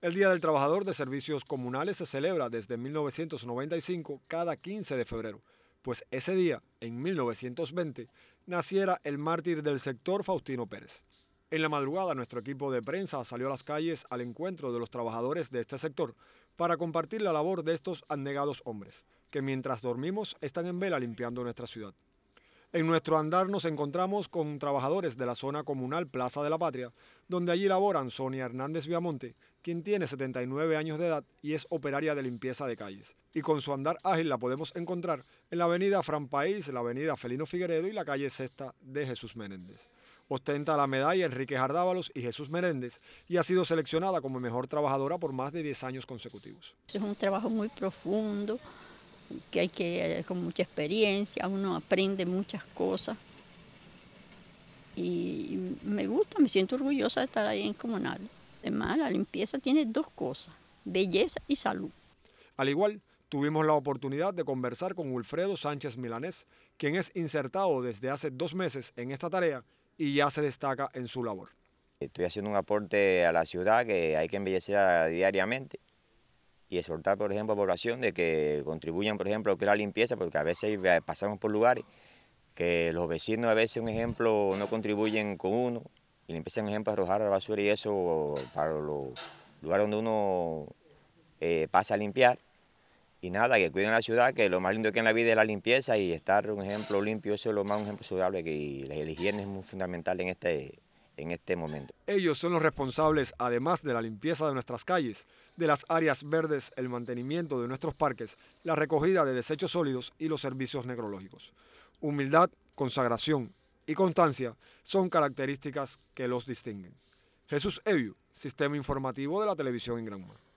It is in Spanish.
El Día del Trabajador de Servicios Comunales se celebra desde 1995 cada 15 de febrero, pues ese día, en 1920, naciera el mártir del sector Faustino Pérez. En la madrugada, nuestro equipo de prensa salió a las calles al encuentro de los trabajadores de este sector para compartir la labor de estos anegados hombres, que mientras dormimos están en vela limpiando nuestra ciudad. En nuestro andar nos encontramos con trabajadores de la zona comunal Plaza de la Patria, donde allí laboran Sonia Hernández Viamonte, quien tiene 79 años de edad y es operaria de limpieza de calles. Y con su andar ágil la podemos encontrar en la avenida Fran País, la avenida Felino Figueredo y la calle Sexta de Jesús Menéndez. Ostenta la medalla Enrique Jardávalos y Jesús Menéndez y ha sido seleccionada como mejor trabajadora por más de 10 años consecutivos. Es un trabajo muy profundo, que hay que eh, con mucha experiencia, uno aprende muchas cosas. Y me gusta, me siento orgullosa de estar ahí en Comunal. Además, la limpieza tiene dos cosas, belleza y salud. Al igual, tuvimos la oportunidad de conversar con Wilfredo Sánchez Milanés, quien es insertado desde hace dos meses en esta tarea y ya se destaca en su labor. Estoy haciendo un aporte a la ciudad que hay que embellecer diariamente y exhortar, por ejemplo, a la población de que contribuyan, por ejemplo, a la limpieza, porque a veces pasamos por lugares que los vecinos a veces, un ejemplo, no contribuyen con uno y le empiezan, ejemplo, a arrojar la basura y eso para los lugares donde uno eh, pasa a limpiar. Y nada, que cuiden la ciudad, que lo más lindo que en la vida es la limpieza y estar, un ejemplo, limpio, eso es lo más un ejemplo saludable que la, la higiene es muy fundamental en este, en este momento. Ellos son los responsables, además de la limpieza de nuestras calles, de las áreas verdes, el mantenimiento de nuestros parques, la recogida de desechos sólidos y los servicios necrológicos. Humildad, consagración y constancia son características que los distinguen. Jesús Eviu, Sistema Informativo de la Televisión en Gran Granma.